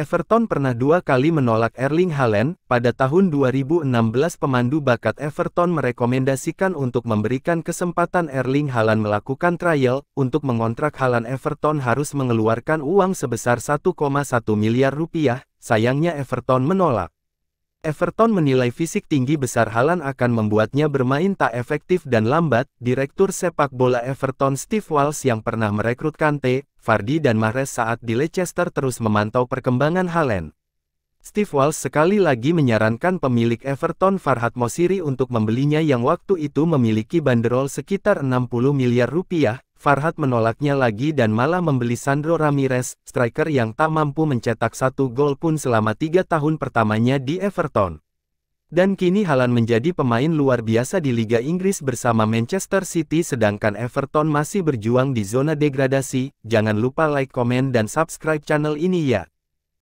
Everton pernah dua kali menolak Erling Haaland, pada tahun 2016 pemandu bakat Everton merekomendasikan untuk memberikan kesempatan Erling Haaland melakukan trial, untuk mengontrak Haaland Everton harus mengeluarkan uang sebesar 1,1 miliar rupiah, sayangnya Everton menolak. Everton menilai fisik tinggi besar Haaland akan membuatnya bermain tak efektif dan lambat. Direktur sepak bola Everton Steve Walsh yang pernah merekrut Kante, Fardy dan Mahrez saat di Leicester terus memantau perkembangan Haaland. Steve Walsh sekali lagi menyarankan pemilik Everton Farhad Mosiri untuk membelinya yang waktu itu memiliki banderol sekitar 60 miliar rupiah, Farhad menolaknya lagi dan malah membeli Sandro Ramirez, striker yang tak mampu mencetak satu gol pun selama tiga tahun pertamanya di Everton. Dan kini Halan menjadi pemain luar biasa di Liga Inggris bersama Manchester City sedangkan Everton masih berjuang di zona degradasi. Jangan lupa like, komen, dan subscribe channel ini ya.